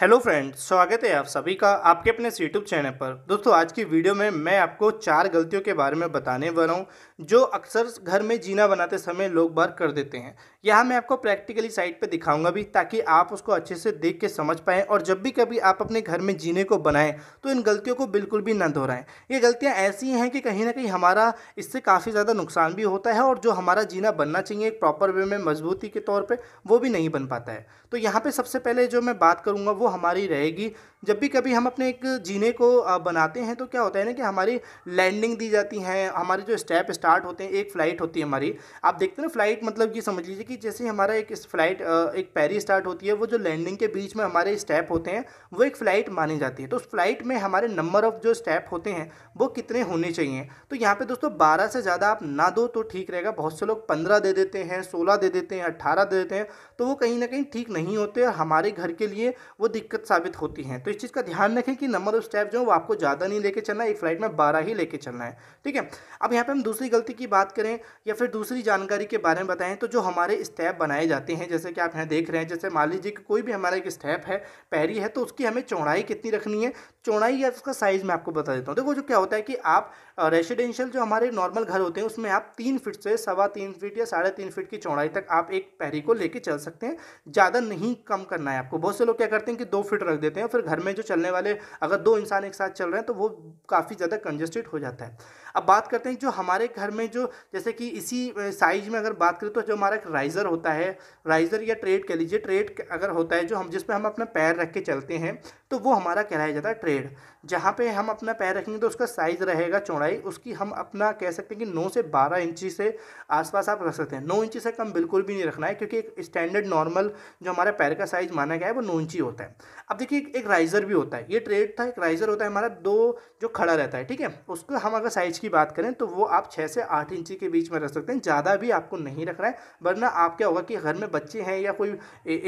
hello friends स्वागत है आप सभी का आपके अपने यूट्यूब चैनल पर दोस्तों आज की वीडियो में मैं आपको चार गलतियों के बारे में बताने वाला हूँ जो अक्सर घर में जीना बनाते समय लोग बार कर देते हैं यहाँ मैं आपको प्रैक्टिकली साइट पे दिखाऊंगा भी ताकि आप उसको अच्छे से देख के समझ पाएँ और जब भी कभी आप अपने घर में जीने को बनाएँ तो इन गलतियों को बिल्कुल भी ना दोहराएँ ये गलतियाँ ऐसी हैं कि कहीं ना कहीं हमारा इससे काफ़ी ज़्यादा नुकसान भी होता है और जो हमारा जीना बनना चाहिए एक प्रॉपर वे में मजबूती के तौर पर वो भी नहीं बन पाता है तो यहाँ पर सबसे पहले जो मैं बात करूँगा वो हमारी रहेगी जब भी कभी हम अपने एक जीने को बनाते हैं तो क्या होता है ना कि हमारी लैंडिंग दी जाती है हमारे जो स्टेप स्टार्ट होते हैं एक फ़्लाइट होती है हमारी आप देखते हैं ना फ्लाइट मतलब ये समझ लीजिए कि जैसे हमारा एक फ्लाइट एक पैरी स्टार्ट होती है वो जो लैंडिंग के बीच में हमारे स्टेप होते हैं वो एक फ़्लाइट मानी जाती है तो उस फ्लाइट में हमारे नंबर ऑफ़ जो स्टेप होते हैं वो कितने होने चाहिए तो यहाँ पर दोस्तों बारह से ज़्यादा आप ना दो तो ठीक रहेगा बहुत से लोग पंद्रह दे देते हैं सोलह दे देते हैं अट्ठारह दे देते हैं तो वो कहीं ना कहीं ठीक नहीं होते हमारे घर के लिए वो दिक्कत साबित होती हैं तो इस चीज़ का ध्यान रखें कि नंबर ऑफ स्टेप जो है वो आपको ज़्यादा नहीं लेके चलना है एक फ्लाइट में बारह ही लेके चलना है ठीक है अब यहाँ पर हम दूसरी गलती की बात करें या फिर दूसरी जानकारी के बारे में बताएं तो जो हमारे स्टेप बनाए जाते हैं जैसे कि आप यहाँ देख रहे हैं जैसे मान लीजिए कि कोई भी हमारा एक स्टेप है पैरी है तो उसकी हमें चौड़ाई कितनी रखनी है चौड़ाई या उसका साइज़ मैं आपको बता देता हूँ देखो जो क्या होता है कि आप रेजिडेंशियल जो हमारे नॉर्मल घर होते हैं उसमें आप तीन फिट से सवा तीन फिट या साढ़े तीन फिट की चौड़ाई तक आप एक पैरी को लेके चल सकते हैं ज़्यादा नहीं कम करना है आपको बहुत से लोग क्या करते हैं कि दो फिट रख देते हैं फिर घर में जो चलने वाले अगर दो इंसान एक साथ चल रहे हैं तो वो काफ़ी ज़्यादा कंजेस्टेड हो जाता है अब बात करते हैं जो हमारे घर में जो जैसे कि इसी साइज में अगर बात करें तो जो हमारा एक राइज़र होता है राइज़र या ट्रेड कह लीजिए ट्रेड अगर होता है जो हम जिस पर हम अपना पैर रख के चलते हैं तो वो हमारा कहलाया जाता है ट्रेड जहाँ पे हम अपना पैर रखेंगे तो उसका साइज़ रहेगा चौड़ाई उसकी हम अपना कह सकते हैं कि नौ से बारह इंची से आसपास आप रख सकते हैं नौ इंची से कम बिल्कुल भी नहीं रखना है क्योंकि एक स्टैंडर्ड नॉर्मल जो हमारे पैर का साइज़ माना गया है वो नौ इंची होता है अब देखिए एक राइज़र भी होता है ये ट्रेड था एक राइज़र होता है हमारा दो जो खड़ा रहता है ठीक है उसको हम अगर साइज़ की बात करें तो वो आप छः से आठ इंची के बीच में रख सकते हैं ज़्यादा भी आपको नहीं रखना है वरना आप क्या होगा कि घर में बच्चे हैं या कोई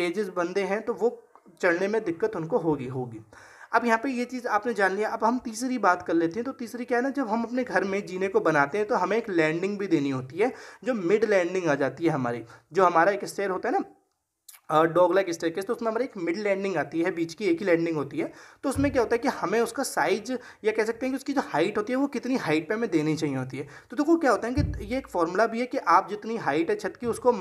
एजेस बंदे हैं तो वो चढ़ने में दिक्कत उनको होगी होगी अब यहाँ पे ये चीज़ आपने जान लिया अब हम तीसरी बात कर लेते हैं तो तीसरी क्या है ना जब हम अपने घर में जीने को बनाते हैं तो हमें एक लैंडिंग भी देनी होती है जो मिड लैंडिंग आ जाती है हमारी जो हमारा एक स्टेयर होता है ना डॉग लाइक स्टेक तो उसमें हमारी एक मिड लैंडिंग आती है बीच की एक ही लैंडिंग होती है तो उसमें क्या होता है कि हमें उसका साइज या कह सकते हैं कि उसकी जो हाइट होती है वो कितनी हाइट पर हमें देनी चाहिए होती है तो देखो तो क्या होता है कि ये एक फॉर्मूला भी है कि आप जितनी हाइट है छत की उसको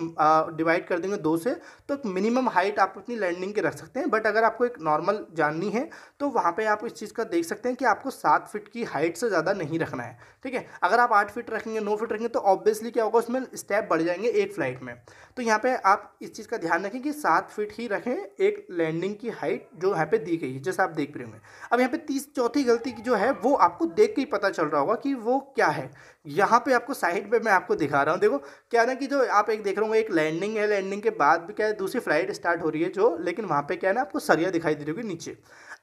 डिवाइड कर देंगे दो से तो एक मिनिमम हाइट आप अपनी लैंडिंग की रख सकते हैं बट अगर आपको एक नॉर्मल जाननी है तो वहाँ पर आप इस चीज़ का देख सकते हैं कि आपको सात फिट की हाइट से ज़्यादा नहीं रखना है ठीक है अगर आप आठ फिट रखेंगे नौ फिट रखेंगे तो ऑब्वियसली क्या होगा उसमें स्टेप बढ़ जाएंगे एक फ्लाइट में तो यहाँ पर आप इस चीज़ का ध्यान रखें कि सात फीट ही रखें एक लैंडिंग की हाइट जो यहाँ पे दी गई है जैसे आप देख रहे होंगे अब यहाँ पे तीस चौथी गलती की जो है वो आपको देख के ही पता चल रहा होगा कि वो क्या है यहाँ पे आपको साइड पे मैं आपको दिखा रहा हूँ देखो क्या ना कि जो आप एक देख रहे होंगे एक लैंडिंग है लैंडिंग के बाद भी क्या है दूसरी फ्लाइट स्टार्ट हो रही है जो लेकिन वहाँ पर क्या है ना आपको सरिया दिखाई दे रही होगी नीचे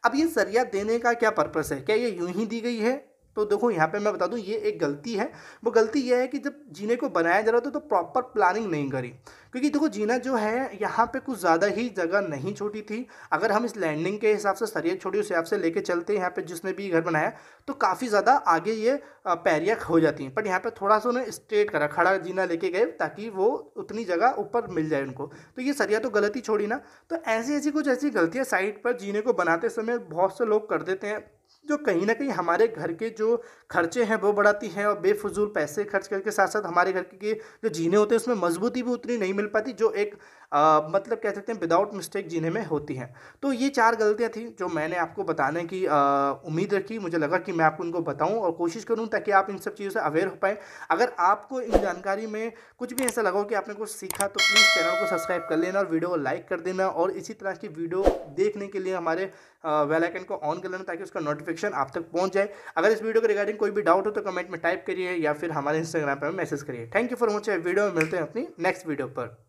अब ये सरिया देने का क्या पर्पज़ है क्या ये यूँ ही दी गई है तो देखो यहाँ पे मैं बता दूँ ये एक गलती है वो गलती ये है कि जब जीने को बनाया जा रहा था तो प्रॉपर प्लानिंग नहीं करी क्योंकि देखो जीना जो है यहाँ पे कुछ ज़्यादा ही जगह नहीं छोटी थी अगर हम इस लैंडिंग के हिसाब से सरिया छोटी उस हिसाब से लेके चलते हैं यहाँ पे जिसने भी घर बनाया तो काफ़ी ज़्यादा आगे ये पैरिया हो जाती हैं बट यहाँ पर थोड़ा सा उन्हें स्ट्रेट करा खड़ा जीना लेके गए ताकि वो उतनी जगह ऊपर मिल जाए उनको तो ये सरिया तो गलती छोड़ी ना तो ऐसी ऐसी कुछ ऐसी गलतियाँ साइड पर जीने को बनाते समय बहुत से लोग कर देते हैं जो कहीं ना कहीं हमारे घर के जो खर्चे हैं वो बढ़ाती हैं और बेफजूल पैसे खर्च करके साथ साथ हमारे घर के जो जीने होते हैं उसमें मजबूती भी उतनी नहीं मिल पाती जो एक आ, मतलब कह सकते हैं विदाउट मिस्टेक जीने में होती हैं तो ये चार गलतियाँ थी जो मैंने आपको बताने की उम्मीद रखी मुझे लगा कि मैं आपको उनको बताऊँ और कोशिश करूँ ताकि आप इन सब चीज़ों से अवेयर हो पाएँ अगर आपको इन जानकारी में कुछ भी ऐसा लगा हो कि आपने कुछ सीखा तो प्लीज़ चैनल को सब्सक्राइब कर लेना और वीडियो को लाइक कर देना और इसी तरह की वीडियो देखने के लिए हमारे वेलाइकन को ऑन कर लेना ताकि उसका नोटिफिकेशन आप तक पहुँच जाए अगर इस वीडियो के रिगार्डिंग कोई भी डाउट हो तो कमेंट में टाइप करिए या फिर हमारे इंस्टाग्राम पर मैसेज करिए thank you for watching video में मिलते हैं अपनी नेक्स्ट वीडियो पर